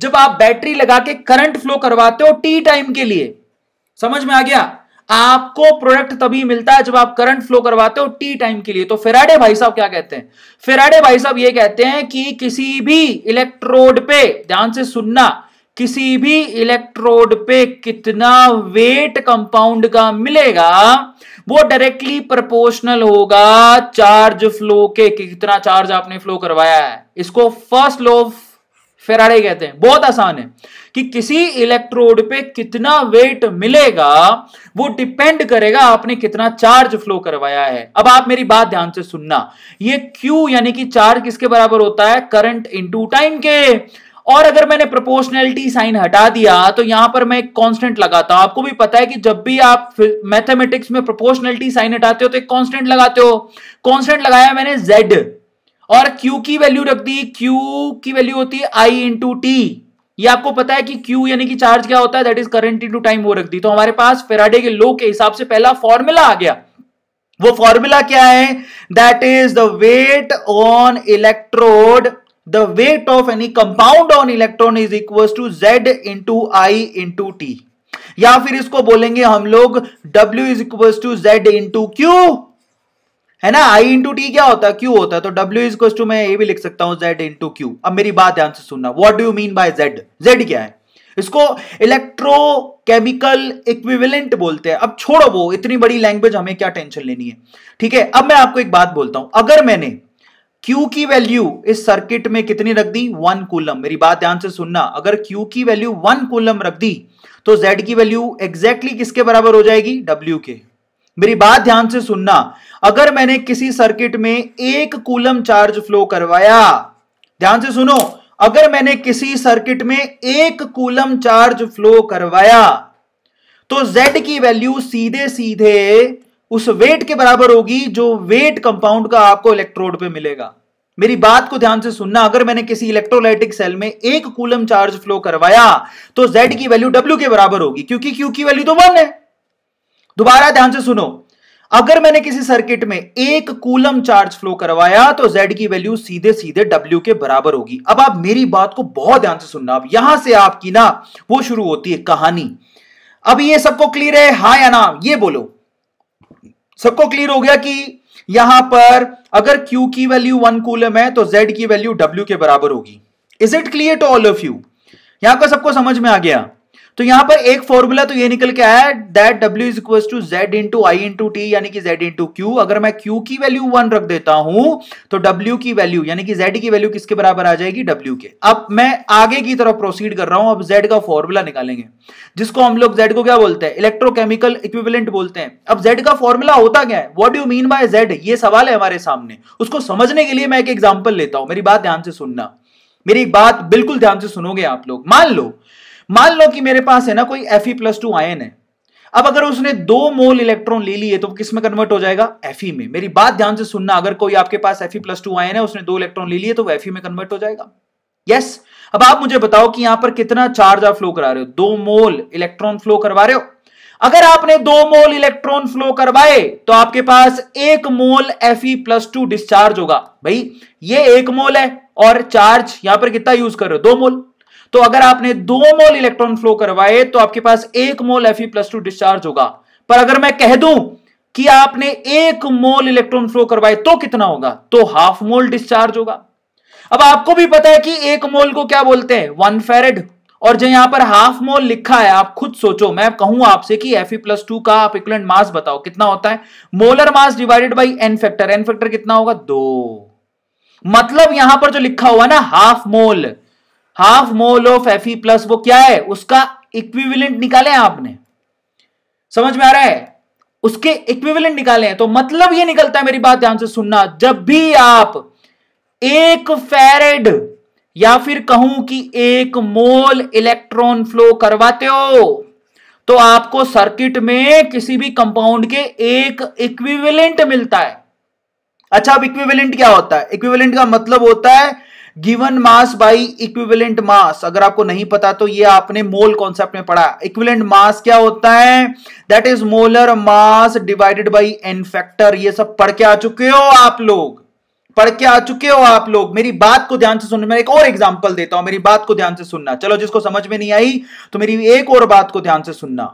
Speaker 1: जब आप बैटरी लगा के करंट फ्लो करवाते हो टी टाइम के लिए समझ में आ गया आपको प्रोडक्ट तभी मिलता है जब आप करंट फ्लो करवाते हो टी टाइम के लिए तो फेराडे भाई साहब क्या कहते हैं फेराडे भाई साहब ये कहते हैं कि किसी भी इलेक्ट्रोड पे ध्यान से सुनना किसी भी इलेक्ट्रोड पे कितना वेट कंपाउंड का मिलेगा वो डायरेक्टली प्रोपोर्शनल होगा चार्ज फ्लो के कि कितना चार्ज आपने फ्लो करवाया है इसको फर्स्ट लो फेराडे कहते हैं बहुत आसान है कि किसी इलेक्ट्रोड पे कितना वेट मिलेगा वो डिपेंड करेगा आपने कितना चार्ज फ्लो करवाया है अब आप मेरी बात ध्यान से सुनना ये क्यू यानी कि चार्ज किसके बराबर होता है करंट इनटू टाइम के और अगर मैंने प्रोपोर्शनैलिटी साइन हटा दिया तो यहां पर मैं एक कांस्टेंट लगाता हूं आपको भी पता है कि जब भी आप मैथमेटिक्स में प्रोपोर्शनैलिटी साइन हटाते हो तो एक कांस्टेंट लगाते हो कांस्टेंट लगाया मैंने z और q की वैल्यू रख दी q की वैल्यू होती है i इंटू टी ये आपको पता है कि q यानी कि चार्ज क्या होता है that is in into time वो रख दी तो हमारे पास फेराडे के लो के हिसाब से पहला फॉर्मूला आ गया वो फॉर्मूला क्या है that is the weight on electrode the weight of any compound on electron is equals to z into i into t या फिर इसको बोलेंगे हम लोग w is equals to Z into Q है ना i इंटू टी क्या होता है क्यू होता है तो w इज इक्वल्स टू मैं ये भी लिख सकता हूं z इंटू क्यू अब मेरी बात ध्यान से सुनना what do you mean by z z क्या है इसको इलेक्ट्रो केमिकल इक्विवेलेंट बोलते हैं अब छोड़ो वो इतनी बड़ी लैंग्वेज हमें क्या टेंशन लेनी है ठीक है अब मैं आपको एक बात बोलता हूं अगर मैंने Q की वैल्यू इस सर्किट में कितनी रख दी वन कूलम मेरी बात ध्यान से सुनना अगर Q की वैल्यू वन कूलम रख दी तो Z की वैल्यू एग्जैक्टली किसके बराबर हो जाएगी W के मेरी बात ध्यान से सुनना अगर मैंने किसी सर्किट में एक कूलम चार्ज फ्लो करवाया ध्यान से सुनो अगर मैंने किसी सर्किट में एक कूलम चार्ज फ्लो करवाया तो Z की वैल्यू सीधे सीधे उस वेट के बराबर होगी जो वेट कंपाउंड का आपको इलेक्ट्रोड पे मिलेगा मेरी बात को ध्यान से सुनना अगर मैंने किसी इलेक्ट्रोलाइटिक सेल में एक कूलम चार्ज फ्लो करवाया तो Z की वैल्यू W के बराबर होगी क्योंकि Q की वैल्यू तो वन है दोबारा ध्यान से सुनो अगर मैंने किसी सर्किट में एक कूलम चार्ज फ्लो करवाया तो Z की वैल्यू सीधे सीधे W के बराबर होगी अब आप मेरी बात को बहुत ध्यान से सुनना अब यहां से आपकी ना वो शुरू होती है कहानी अब ये सबको क्लियर है हा या ना ये बोलो सबको क्लियर हो गया कि यहां पर अगर Q की वैल्यू वन कूलम है तो Z की वैल्यू W के बराबर होगी is it clear to all of you यहां का सबको समझ में आ गया तो यहां पर एक फॉर्मूला तो ये निकल के आया that W is equal to Z into I into T यानी कि जेड इंटू क्यू अगर मैं क्यू की वैल्यू वन रख देता हूं तो डब्ल्यू की वैल्यू यानी कि जेड की वैल्यू किसके बराबर आ जाएगी डब्ल्यू के अब मैं आगे की तरफ प्रोसीड कर रहा हूं अब जेड का फॉर्मूला निकालेंगे जिसको हम लोग जेड को क्या बोलते हैं इलेक्ट्रोकेमिकल इक्विवेलेंट बोलते हैं अब जेड का फॉर्मूला होता क्या है what you mean by Z ये सवाल है हमारे सामने उसको समझने के लिए मैं एक एग्जाम्पल लेता हूं मेरी बात ध्यान से सुनना मेरी बात बिल्कुल ध्यान से सुनोगे आप लोग मान लो मान लो कि मेरे पास है ना कोई एफ प्लस टू आयन है अब अगर उसने दो मोल इलेक्ट्रॉन ले लिए तो किस में कन्वर्ट हो जाएगा एफ में मेरी बात ध्यान से सुनना अगर कोई आपके पास एफ प्लस टू आयन है उसने दो इलेक्ट्रॉन ले लिए तो वो एफ में कन्वर्ट हो जाएगा यस yes. अब आप मुझे बताओ कि यहां पर कितना चार्ज आप फ्लो करा रहे हो दो मोल इलेक्ट्रॉन फ्लो करवा रहे हो अगर आपने दो मोल इलेक्ट्रॉन फ्लो करवाए तो आपके पास एक mole F plus two discharge होगा भाई ये एक मोल है और चार्ज यहां पर कितना यूज कर रहे हो दो मोल तो अगर आपने दो मोल इलेक्ट्रॉन फ्लो करवाए तो आपके पास एक mole F plus two discharge होगा पर अगर मैं कह दूं कि आपने एक मोल इलेक्ट्रॉन फ्लो करवाए तो कितना होगा तो हाफ मोल डिस्चार्ज होगा अब आपको भी पता है कि एक मोल को क्या बोलते हैं वन फेरेड और जो यहां पर हाफ मोल लिखा है आप खुद सोचो मैं कहूं आपसे कि एफ प्लस टू का आप इक्वलेंट मास बताओ कितना होता है molar mass divided by N factor N factor कितना होगा दो मतलब यहां पर जो लिखा हुआ ना half mole half mole of F plus वो क्या है उसका इक्विवेलेंट निकाले हैं आपने समझ में आ रहा है उसके इक्विवेलेंट निकाले हैं तो मतलब ये निकलता है मेरी बात ध्यान से सुनना जब भी आप एक फेरेड या फिर कहूं कि एक मोल इलेक्ट्रॉन फ्लो करवाते हो तो आपको सर्किट में किसी भी कंपाउंड के एक इक्विवेलेंट मिलता है अच्छा अब इक्विवेलेंट क्या होता है इक्विवेलेंट का मतलब होता है given mass by equivalent mass अगर आपको नहीं पता तो ये आपने मोल कॉन्सेप्ट में पढ़ा इक्विवेलेंट मास क्या होता है that is molar mass divided by N factor ये सब पढ़ के आ चुके हो आप लोग पढ़ के आ चुके हो आप लोग मेरी बात को ध्यान से सुनना मैं एक और एग्जांपल देता हूं मेरी बात को ध्यान से सुनना चलो जिसको समझ में नहीं आई तो मेरी एक और बात को ध्यान से सुनना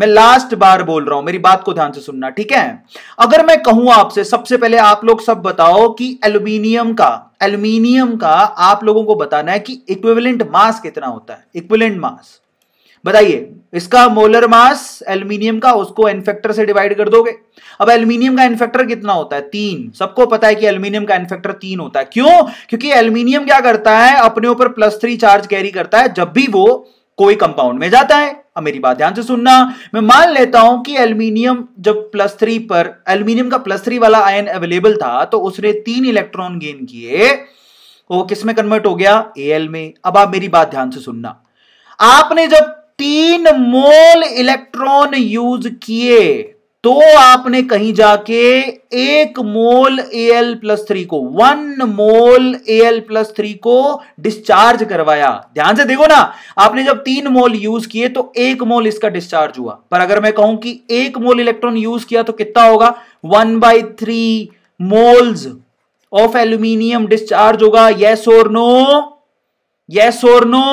Speaker 1: मैं लास्ट बार बोल रहा हूं मेरी बात को ध्यान से सुनना ठीक है अगर मैं कहूं आपसे सबसे पहले आप लोग सब बताओ कि एल्यूमिनियम का एल्यूमिनियम का आप लोगों को बताना है कि इक्विवेलेंट मास कितना होता है इक्विवेलेंट मास बताइए इसका मोलर मास एल्यूमिनियम का उसको एनफेक्टर से डिवाइड कर दोगे अब एल्यूमिनियम का एनफेक्टर कितना होता है तीन सबको पता है कि एल्यूमिनियम का एनफेक्टर तीन होता है क्यों क्योंकि एल्यूमिनियम क्या करता है अपने ऊपर प्लस थ्री चार्ज कैरी करता है जब भी वो कोई कंपाउंड में जाता है अब मेरी बात ध्यान से सुनना मैं मान लेता हूं कि एल्यूमिनियम जब प्लस थ्री पर एल्यूमिनियम का प्लस थ्री वाला आयन अवेलेबल था तो उसने तीन इलेक्ट्रॉन गेन किए वो किस में कन्वर्ट हो गया एल में अब आप मेरी बात ध्यान से सुनना आपने जब तीन मोल इलेक्ट्रॉन यूज किए तो आपने कहीं जाके एक mole A L plus three को one mole A L plus three को डिस्चार्ज करवाया ध्यान से देखो ना आपने जब तीन मोल यूज किए तो एक मोल इसका डिस्चार्ज हुआ पर अगर मैं कहूं कि एक मोल इलेक्ट्रॉन यूज किया तो कितना होगा one by three moles of aluminium discharge होगा यस और नो यस और नो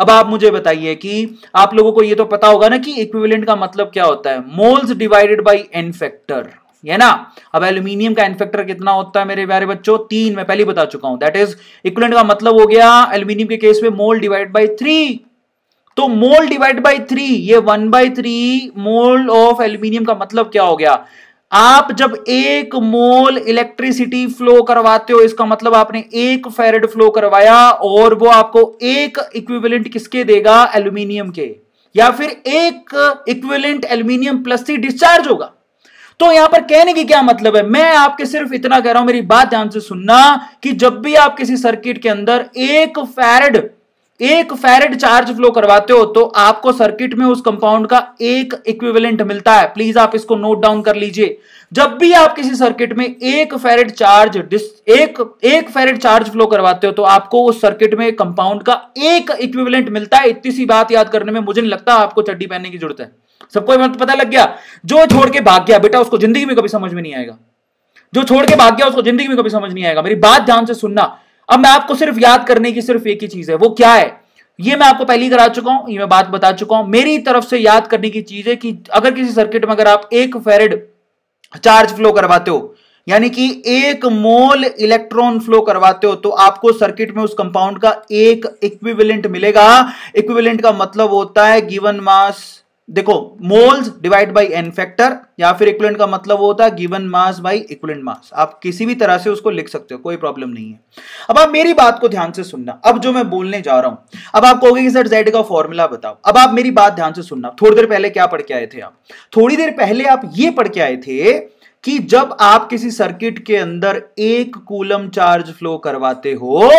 Speaker 1: अब आप मुझे बताइए कि आप लोगों को ये तो पता होगा ना कि इक्विवेलेंट का मतलब क्या होता है moles divided by N factor है ना अब एल्यूमिनियम का फैक्टर कितना होता है मेरे प्यारे बच्चों तीन मैं पहले बता चुका हूं दैट इज इक्विवेलेंट का मतलब हो गया एल्यूमिनियम के केस में मोल डिवाइड बाई थ्री तो मोल डिवाइड बाई थ्री ये one by three mole of aluminium का मतलब क्या हो गया आप जब एक मोल इलेक्ट्रिसिटी फ्लो करवाते हो इसका मतलब आपने एक फेरेड फ्लो करवाया और वो आपको एक इक्विवेलेंट किसके देगा एल्यूमिनियम के या फिर एक इक्विवेलेंट एल्यूमिनियम प्लस ही डिस्चार्ज होगा तो यहां पर कहने की क्या मतलब है मैं आपके सिर्फ इतना कह रहा हूं मेरी बात ध्यान से सुनना कि जब भी आप किसी सर्किट के अंदर एक फेरेड एक फेरेड चार्ज फ्लो करवाते हो तो आपको सर्किट में उस कंपाउंड का एक इक्विवेलेंट मिलता है प्लीज आप इसको नोट डाउन कर लीजिए जब भी आप किसी सर्किट में एक फेरेड चार्ज एक एक फेरेड चार्ज फ्लो करवाते हो तो आपको उस सर्किट में कंपाउंड का एक इक्विवेलेंट मिलता है इतनी सी बात याद करने में मुझे नहीं लगता आपको चड्डी पहनने की जरूरत है सबको पता लग गया जो छोड़ के भाग गया बेटा उसको जिंदगी में कभी समझ में नहीं आएगा जो छोड़ के भाग गया उसको जिंदगी में कभी समझ नहीं आएगा मेरी बात ध्यान से सुनना अब मैं आपको सिर्फ याद करने की सिर्फ एक ही चीज है वो क्या है ये मैं आपको पहले ही करा चुका हूं ये मैं बात बता चुका हूं मेरी तरफ से याद करने की चीज है कि अगर किसी सर्किट में अगर आप एक फेरेड चार्ज फ्लो करवाते हो यानी कि एक मोल इलेक्ट्रॉन फ्लो करवाते हो तो आपको सर्किट में उस कंपाउंड का एक इक्विवेलेंट मिलेगा इक्विवेलेंट का मतलब होता है गिवन मास देखो moles divide by N factor या फिर इक्वलेंट का मतलब होता है given mass by equivalent mass आप किसी भी तरह से उसको लिख सकते हो कोई प्रॉब्लम नहीं है अब आप मेरी बात को ध्यान से सुनना अब जो मैं बोलने जा रहा हूं अब आप कहोगे कि सर जेड का फॉर्मूला बताओ अब आप मेरी बात ध्यान से सुनना थोड़ी देर पहले क्या पढ़ के आए थे आप थोड़ी देर पहले आप ये पढ़ के आए थे कि जब आप किसी सर्किट के अंदर एक कूलम चार्ज फ्लो करवाते हो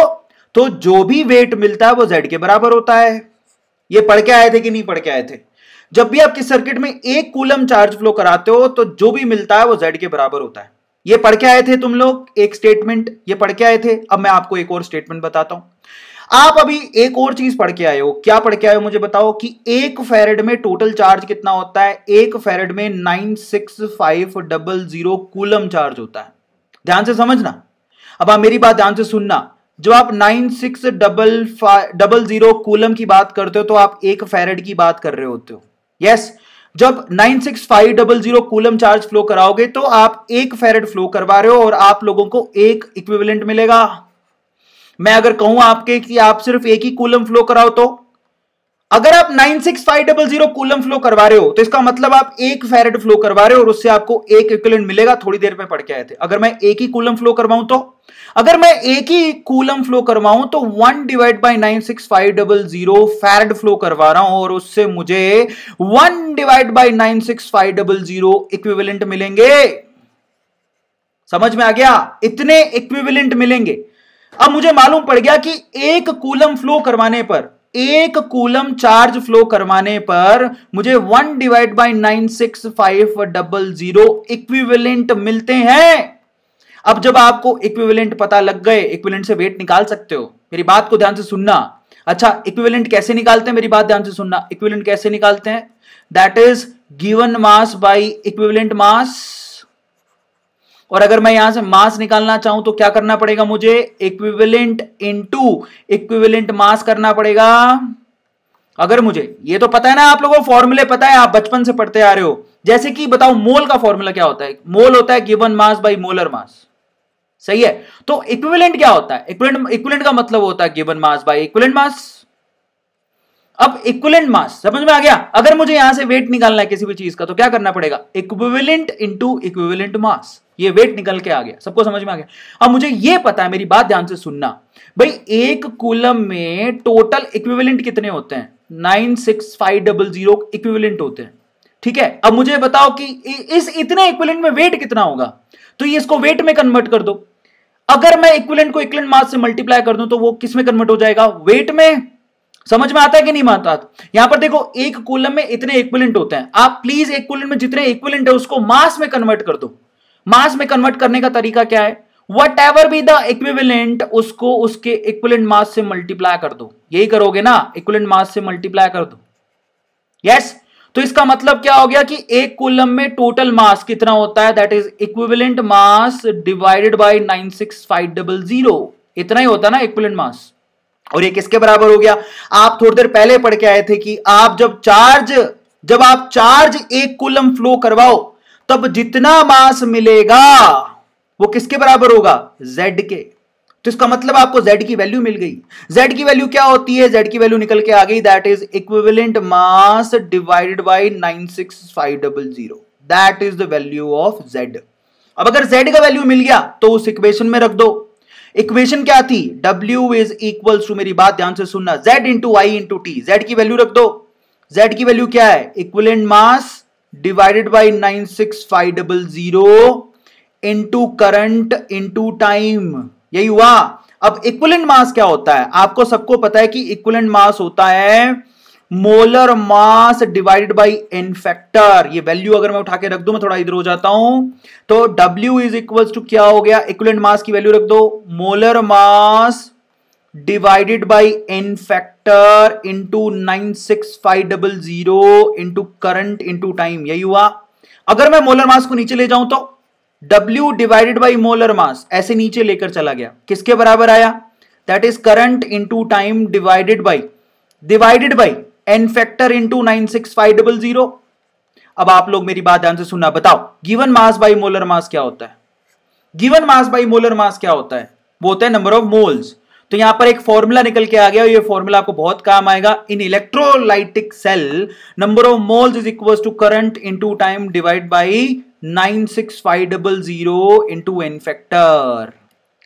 Speaker 1: तो जो भी वेट मिलता है वो जेड के बराबर होता है ये पढ़ के आए थे कि नहीं पढ़ के आए थे जब भी आप किस सर्किट में एक कूलम चार्ज फ्लो कराते हो तो जो भी मिलता है वो जेड के बराबर होता है ये पढ़ के आए थे तुम लोग एक स्टेटमेंट ये पढ़ के आए थे अब मैं आपको एक और स्टेटमेंट बताता हूं आप अभी एक और चीज पढ़ के आए हो क्या पढ़ के आए हो मुझे बताओ कि एक फेरेड में टोटल चार्ज कितना होता है एक फेरेड में nine six five double zero coulomb charge होता है ध्यान से समझना अब आप मेरी बात ध्यान से सुनना जब आप nine six double five double zero coulomb की बात करते हो तो आप एक फेरेड की बात कर रहे होते हो यस जब 96500 कूलम चार्ज फ्लो कराओगे तो आप एक फेरेड फ्लो करवा रहे हो और आप लोगों को एक इक्विवेलेंट मिलेगा मैं अगर कहूं आपके कि आप सिर्फ एक ही कूलम फ्लो कराओ तो अगर आप 96500 कूलम फ्लो करवा रहे हो तो इसका मतलब आप एक फेरेड फ्लो करवा रहे हो और उससे आपको एक इक्विलेंट मिलेगा थोड़ी देर में पढ़ के आए थे अगर मैं एक ही कूलम फ्लो करवाऊं तो अगर मैं एक ही कूलम फ्लो करवाऊं तो one divide by nine six five double zero faraday flow करवा रहा हूं और उससे मुझे one divide by nine six five double zero equivalent मिलेंगे समझ में आ गया इतने इक्विवेलेंट मिलेंगे अब मुझे मालूम पड़ गया कि एक कूलम फ्लो करवाने पर एक कूलम चार्ज फ्लो करवाने पर मुझे one divide by nine six five double zero equivalent मिलते हैं अब जब आपको इक्विवेलेंट पता लग गए इक्विवेलेंट से वेट निकाल सकते हो मेरी बात को ध्यान से सुनना अच्छा इक्विवेलेंट कैसे निकालते हैं मेरी बात ध्यान से सुनना इक्विवेलेंट कैसे निकालते हैं that is given mass by equivalent mass और अगर मैं यहां से मास निकालना चाहूं तो क्या करना पड़ेगा मुझे इक्विवेलेंट इनटू इक्विवेलेंट मास करना पड़ेगा अगर मुझे ये तो पता है ना आप लोगों को फॉर्मूले पता है आप बचपन से पढ़ते आ रहे हो जैसे कि बताओ मोल का फॉर्मूला क्या होता है मोल होता है given mass by molar mass सही है तो इक्विवेलेंट क्या होता है इक्विवेलेंट इक्विवेलेंट का मतलब होता है given mass by equivalent mass अब इक्विवेलेंट मास समझ में आ गया अगर मुझे यहां से वेट निकालना है किसी भी चीज का तो क्या करना पड़ेगा इक्विवेलेंट इनटू इक्विवेलेंट मास ये वेट निकल के आ गया सबको समझ में आ गया अब मुझे ये पता है मेरी बात ध्यान से सुनना भाई एक कूलम में टोटल इक्विवेलेंट कितने होते हैं nine six five double zero equivalent होते हैं ठीक है अब मुझे बताओ कि इस इतने इक्विलेंट में वेट कितना होगा तो ये इसको वेट में कन्वर्ट कर दो अगर मैं इक्विलेंट को इक्विलेंट मास से मल्टीप्लाई कर दूं तो वो किस में कन्वर्ट हो जाएगा वेट में समझ में आता है कि नहीं आता यहां पर देखो एक कूलम में इतने इक्विलेंट होते हैं आप प्लीज एक कूलम में जितने इक्विलेंट है उसको मास में कन्वर्ट कर दो मास में कन्वर्ट करने का तरीका क्या है वट एवर बी द उसको उसके इक्विलेंट मास से मल्टीप्लाई कर दो यही करोगे ना इक्विलेंट मास से मल्टीप्लाई कर दो यस yes? तो इसका मतलब क्या हो गया कि एक कूलम में टोटल मास कितना होता है that is equivalent mass divided by 96500 इतना ही होता है ना इक्विलेंट मास और ये किसके बराबर हो गया आप थोड़ी देर पहले पढ़ के आए थे कि आप जब चार्ज जब आप चार्ज एक कूलम फ्लो करवाओ तब जितना मास मिलेगा वो किसके बराबर होगा z के तो इसका मतलब आपको z की वैल्यू मिल गई z की वैल्यू क्या होती है z की वैल्यू निकल के आ गई that is equivalent mass divided by 96500 that is the value of z अब अगर z का वैल्यू मिल गया तो उस इक्वेशन में रख दो इक्वेशन क्या थी w इज इक्वल टू मेरी बात ध्यान से सुनना z into I into T Z की वैल्यू रख दो z की वैल्यू क्या है equivalent mass divided by nine six five double zero into current into time यही हुआ अब इक्वलेंट मास क्या होता है आपको सबको पता है कि इक्वलेंट मास होता है molar mass divided by N factor ये वैल्यू अगर मैं उठा के रख दू मैं थोड़ा इधर हो जाता हूं तो W इज इक्वल्स टू क्या हो गया इक्वलेंट मास की वैल्यू रख दो molar mass divided by N factor factor into nine six five double zero into current into time यही हुआ अगर मैं मोलर मास को नीचे ले जाऊं तो W divided by molar mass ऐसे नीचे लेकर चला गया किसके बराबर आया that is current into time divided by divided by N factor into nine six five double zero अब आप लोग मेरी बात ध्यान से सुनना बताओ given mass by molar mass क्या होता है given mass by molar mass क्या होता है वो होता है नंबर ऑफ मोल्स तो यहां पर एक फॉर्मूला निकल के आ गया ये फॉर्मूला आपको बहुत काम आएगा in electrolytic cell number of moles is equal to current to time divide by nine six five double zero N factor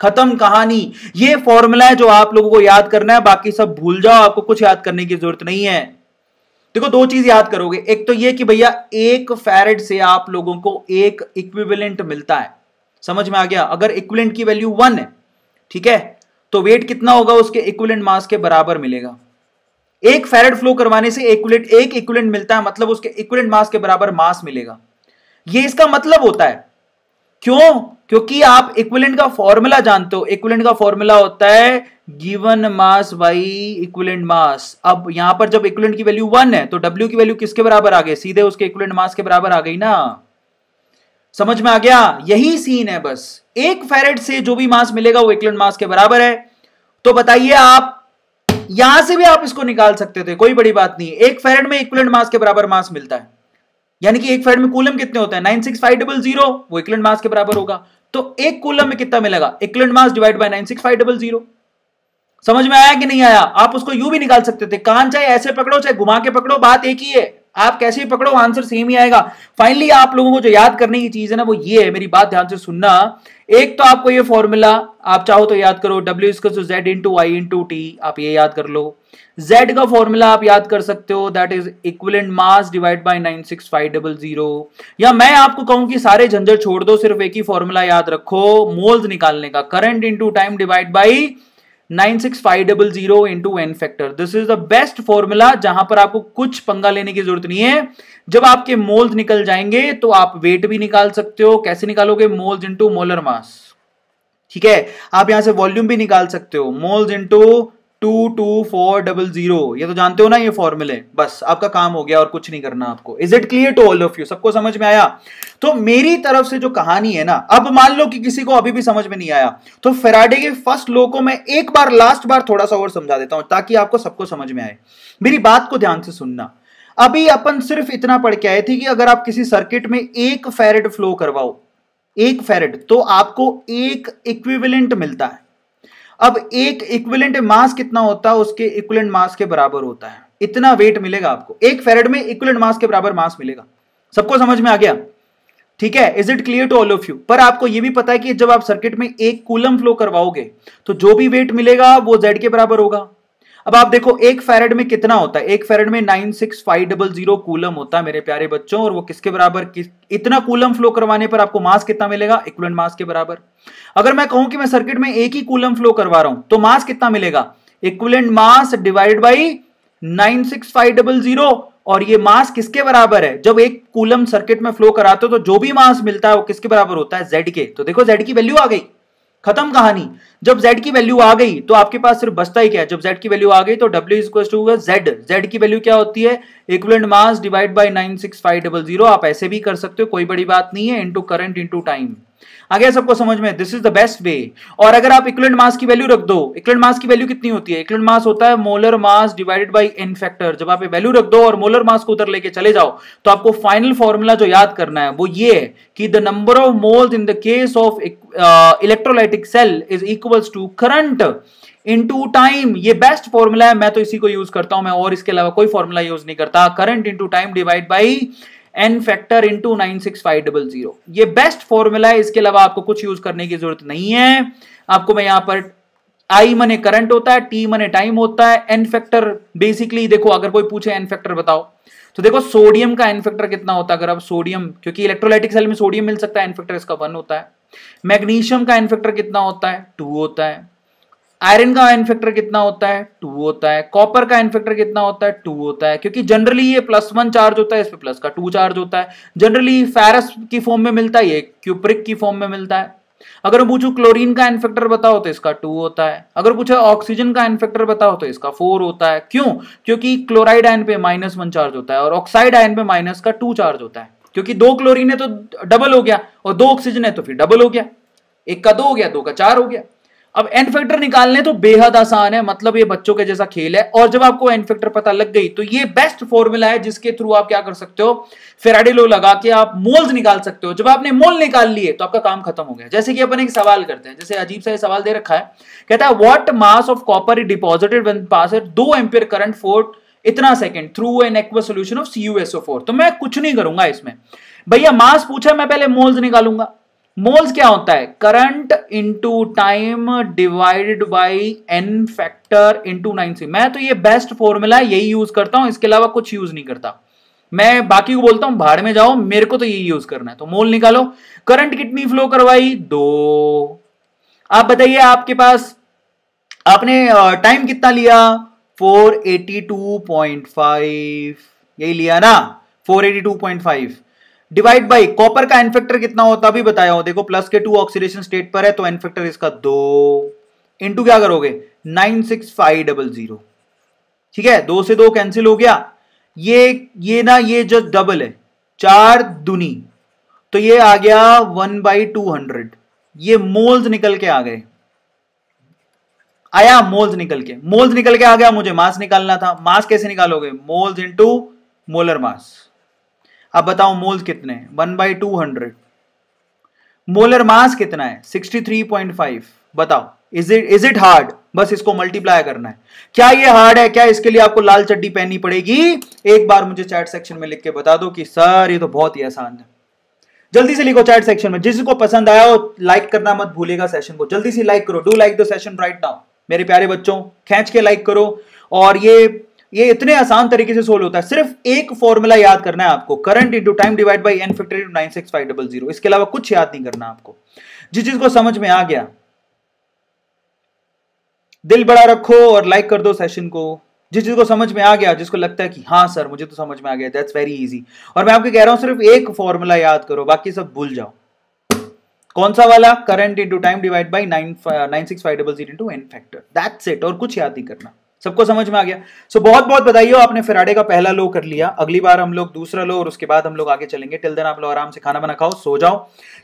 Speaker 1: खत्म कहानी ये फॉर्मूला है जो आप लोगों को याद करना है बाकी सब भूल जाओ आपको कुछ याद करने की जरूरत नहीं है देखो दो चीज याद करोगे एक तो ये कि भैया एक फैरेड से आप लोगों को एक इक्विवेलेंट मिलता है समझ में आ गया अगर इक्विवेलेंट की वैल्यू वन है ठीक है तो वेट कितना होगा उसके इक्विलेंट मास के बराबर मिलेगा एक फेरेड फ्लो करवाने से इक्वलेंट एक इक्विलेंट मिलता है मतलब उसके इक्विलेंट मास के बराबर मास मिलेगा ये इसका मतलब होता है क्यों क्योंकि आप इक्विलेंट का फॉर्मूला जानते हो इक्विलेंट का फॉर्मूला होता है given mass by equivalent mass अब यहां पर जब इक्विलेंट की वैल्यू वन है तो डब्ल्यू की वैल्यू किसके बराबर आ गई सीधे उसके इक्विलेंट मास के बराबर आ गई ना समझ में आ गया यही सीन है बस एक फेरेट से जो भी मास मिलेगा वो एक मास के बराबर है तो बताइए आप यहां से भी आप इसको निकाल सकते थे कोई बड़ी बात नहीं एक फेरेट में इक्वल मास के बराबर मास मिलता है यानी कि एक फेरेट में कूलम कितने होते हैं nine six five double zero वो इक्वल मास के बराबर होगा तो एक कूलम में कितना मिलेगा equal mass divide by nine six five double zero समझ में आया कि नहीं आया आप उसको यू भी निकाल सकते थे कान चाहे ऐसे पकड़ो चाहे घुमा के पकड़ो बात एक ही है आप कैसे पकड़ो आंसर सेम ही आएगा फाइनली आप लोगों को जो याद करने की चीज है ना वो ये है मेरी बात ध्यान से सुनना एक तो आपको ये फॉर्मूला आप चाहो तो याद करो डब्ल्यू इसकस Z into I into T आप ये याद कर लो जेड का फॉर्मूला आप याद कर सकते हो that is equivalent mass divide by 96500 या मैं आपको कहूं कि सारे झंझट छोड़ दो सिर्फ एक ही फॉर्मूला याद रखो मोल्स निकालने का current into time divide by nine factor this is the best formula जहां पर आपको कुछ पंगा लेने की जरूरत नहीं है जब आपके मोल्स निकल जाएंगे तो आप वेट भी निकाल सकते हो कैसे निकालोगे मोल्स इंटू मोलर मास ठीक है आप यहां से वॉल्यूम भी निकाल सकते हो moles into two two four double zero ये तो जानते हो ना ये फॉर्मूले बस आपका काम हो गया और कुछ नहीं करना आपको is it clear to all of you सबको समझ में आया तो मेरी तरफ से जो कहानी है ना अब मान लो कि किसी को अभी भी समझ में नहीं आया तो फेराडे के फर्स्ट लो को मैं एक बार लास्ट बार थोड़ा सा और समझा देता हूं ताकि आपको सबको समझ में आए मेरी बात को ध्यान से सुनना अभी अपन सिर्फ इतना पढ़ के आए थे कि अगर आप किसी सर्किट में एक फेरेड फ्लो करवाओ एक फेरेड तो आपको एक इक्विवेलेंट मिलता है अब एक इक्विलेंट मास कितना होता है उसके इक्विलेंट मास के बराबर होता है इतना वेट मिलेगा आपको एक फेरेड में इक्विलेंट मास के बराबर मास मिलेगा सबको समझ में आ गया ठीक है is it clear to all of you पर आपको यह भी पता है कि जब आप सर्किट में एक कूलम फ्लो करवाओगे तो जो भी वेट मिलेगा वो जेड के बराबर होगा अब आप देखो एक फेरेड में कितना होता है एक फेरेड में nine six five double zero coulomb होता है मेरे प्यारे बच्चों और वो किसके बराबर किस इतना कूलम फ्लो करवाने पर आपको मास कितना मिलेगा इक्वलेंट मास के बराबर अगर मैं कहूं कि मैं सर्किट में एक ही कूलम फ्लो करवा रहा हूं तो मास कितना मिलेगा equivalent mass divide by nine six five double zero और ये मास किसके बराबर है जब एक कूलम सर्किट में फ्लो कराते हो तो जो भी मास मिलता है वो किसके बराबर होता है जेड के तो देखो जेड की वैल्यू आ गई खत्म कहानी जब z की वैल्यू आ गई तो आपके पास सिर्फ बचता ही क्या है जब z की वैल्यू आ गई तो w is equal to z z की वैल्यू क्या होती है इक्वलेंट मास डिवाइड बाय 96500 आप ऐसे भी कर सकते हो कोई बड़ी बात नहीं है इनटू करंट इनटू टाइम आ गया सबको समझ में this is the best way और अगर आप इक्वलेंट मास की वैल्यू रख दो इक्वलेंट मास की वैल्यू कितनी होती है इक्वलेंट मास होता है molar mass divided by N factor जब आप वैल्यू रख दो और मोलर मास को उधर लेके चले जाओ तो आपको फाइनल फॉर्मूला जो याद करना है वो ये है कि the number of moles in the case of electrolytic cell is equals to current into time ये बेस्ट फॉर्मूला है मैं तो इसी को यूज करता हूं मैं और इसके अलावा कोई फॉर्मूला यूज नहीं करता current into time divide by N factor into nine six five double zero ये बेस्ट फॉर्मूला है इसके अलावा आपको कुछ यूज करने की जरूरत नहीं है आपको मैं यहां पर आई मने करंट होता है टी मने टाइम होता है एन फैक्टर बेसिकली देखो अगर कोई पूछे एन फैक्टर बताओ तो देखो सोडियम का एन फैक्टर कितना होता है अगर आप सोडियम क्योंकि इलेक्ट्रोलाइटिक सेल में सोडियम मिल सकता है एन फैक्टर इसका वन होता है मैग्नीशियम का एन फैक्टर कितना होता है टू होता है आयरन का आयन फैक्टर कितना होता है टू होता है कॉपर का आयन फैक्टर कितना होता है टू होता है क्योंकि जनरली ये प्लस वन चार्ज होता है इस पर प्लस का टू चार्ज होता है जनरली फेरस की फॉर्म में मिलता है ये क्यूप्रिक की फॉर्म में मिलता है अगर पूछू क्लोरीन का इन्फेक्टर बताओ तो इसका टू होता है अगर पूछे ऑक्सीजन का इन्फेक्टर बताओ तो इसका फोर होता है क्यों क्योंकि क्लोराइड आयन पे माइनस वन चार्ज होता है और ऑक्साइड आयन पे माइनस का टू चार्ज होता है क्योंकि दो क्लोरीन है तो डबल हो गया और दो ऑक्सीजन है तो फिर डबल हो गया एक का दो हो गया दो का चार हो गया अब एन फैक्टर निकालने तो बेहद आसान है मतलब ये बच्चों के जैसा खेल है और जब आपको एन फैक्टर पता लग गई तो ये बेस्ट फॉर्मूला है जिसके थ्रू आप क्या कर सकते हो फेराडे लो लगा के आप मोल्स निकाल सकते हो जब आपने मोल निकाल लिए तो आपका काम खत्म हो गया जैसे कि अपन एक सवाल करते हैं जैसे अजीब सा सवाल दे रखा है कहता है what mass of copper deposited pass दो एम्पियर करंट फोर्ट इतना second through an aq solution of C तो मैं कुछ नहीं करूंगा इसमें भैया मास पूछा मैं पहले मोल्स निकालूंगा मोल्स क्या होता है current into time divided by N factor into nine C मैं तो ये बेस्ट फॉर्मूला यही यूज करता हूं इसके अलावा कुछ यूज नहीं करता मैं बाकी को बोलता हूं भाड़ में जाओ मेरे को तो यही यूज करना है तो मोल निकालो करंट कितनी फ्लो करवाई दो आप बताइए आपके पास आपने टाइम कितना लिया 482.5 यही लिया ना 482.5 डिवाइड बाई कॉपर का एन कितना होता अभी बताया हो देखो प्लस के टू ऑक्सीडेशन स्टेट पर है तो एन इसका दो इंटू क्या करोगे nine six five double zero ठीक है दो से दो कैंसिल हो गया ये ये ना ये जस्ट डबल है चार दुनी तो ये आ गया वन बाई टू हंड्रेड ये मोल्स निकल के आ गए आया मोल्स निकल के मोल्स निकल के आ गया मुझे मास निकालना था मास कैसे निकालोगे मोल्स इंटू मोलर मास अब बताओ मोल कितने one by two hundred molar mass कितना है सिक्सटी थ्री पॉइंट फाइव बताओ is it is it hard बस इसको मल्टीप्लाई करना है क्या ये हार्ड है क्या इसके लिए आपको लाल चड्डी पहननी पड़ेगी एक बार मुझे चैट सेक्शन में लिख के बता दो कि सर ये तो बहुत ही आसान है जल्दी से लिखो चैट सेक्शन में जिसको पसंद आया हो लाइक करना मत भूलेगा सेशन को जल्दी से लाइक करो do like the session right now मेरे प्यारे बच्चों खेच के लाइक करो और ये ये इतने आसान तरीके से सोल्व होता है सिर्फ एक फॉर्मूला याद करना है आपको current into time divide by N factor into nine six five double zero इसके अलावा कुछ याद नहीं करना आपको जिस चीज को समझ में आ गया दिल बड़ा रखो और लाइक कर दो सेशन को जिस चीज को समझ में आ गया जिसको लगता है कि हाँ सर मुझे तो समझ में आ गया दैट्स वेरी इजी और मैं आपको कह रहा हूं सिर्फ एक फॉर्मूला याद करो बाकी सब भूल जाओ कौन सा वाला current into time divide by nine nine six five double zero into N factor that's it और कुछ याद नहीं करना सबको समझ में आ गया सो so, बहुत बहुत बधाई हो आपने फिराडे का पहला लो कर लिया अगली बार हम लोग दूसरा लो और उसके बाद हम लोग आगे चलेंगे टिल देन आप लोग आराम से खाना बना खाओ सो जाओ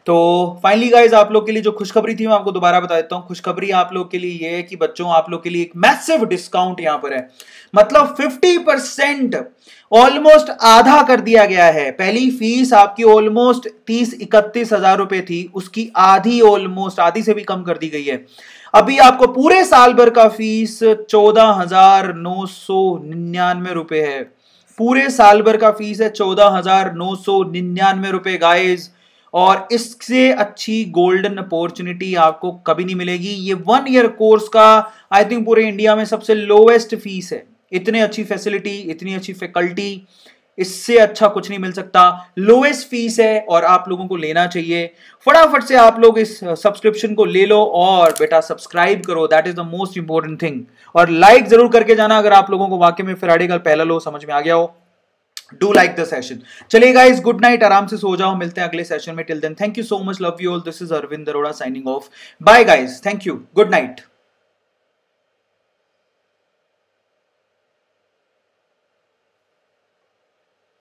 Speaker 1: तो फाइनली गाइज आप लोग के लिए जो खुशखबरी थी मैं आपको दोबारा बता देता हूँ खुशखबरी आप लोग के लिए ये है कि बच्चों आप लोग के लिए एक मैसिव डिस्काउंट यहाँ पर है मतलब फिफ्टी परसेंट ऑलमोस्ट आधा कर दिया गया है पहली फीस आपकी ऑलमोस्ट तीस इकतीस हजार रुपए थी उसकी आधी ऑलमोस्ट आधी से भी कम कर दी गई है अभी आपको पूरे साल भर का फीस चौदह हजार नौ सौ निन्यानवे रुपए है पूरे साल भर का फीस है चौदह हजार नौ सौ निन्यानवे रुपए गाइज और इससे अच्छी गोल्डन अपॉर्चुनिटी आपको कभी नहीं मिलेगी ये वन ईयर कोर्स का आई थिंक पूरे इंडिया में सबसे लोवेस्ट फीस है इतने अच्छी फैसिलिटी इतनी अच्छी फैकल्टी इससे अच्छा कुछ नहीं मिल सकता लोएस्ट फीस है और आप लोगों को लेना चाहिए फटाफट से आप लोग इस सब्सक्रिप्शन को ले लो और बेटा सब्सक्राइब करो that is the most important thing और लाइक जरूर करके जाना अगर आप लोगों को वाकई में फिर आड़ेगा पहला लो समझ में आ गया हो डू लाइक द सेशन चलिए गाइज गुड नाइट आराम से सो जाओ मिलते हैं अगले सेशन में till then thank you so much love you all this is Arvind Arora signing off bye guys thank you good night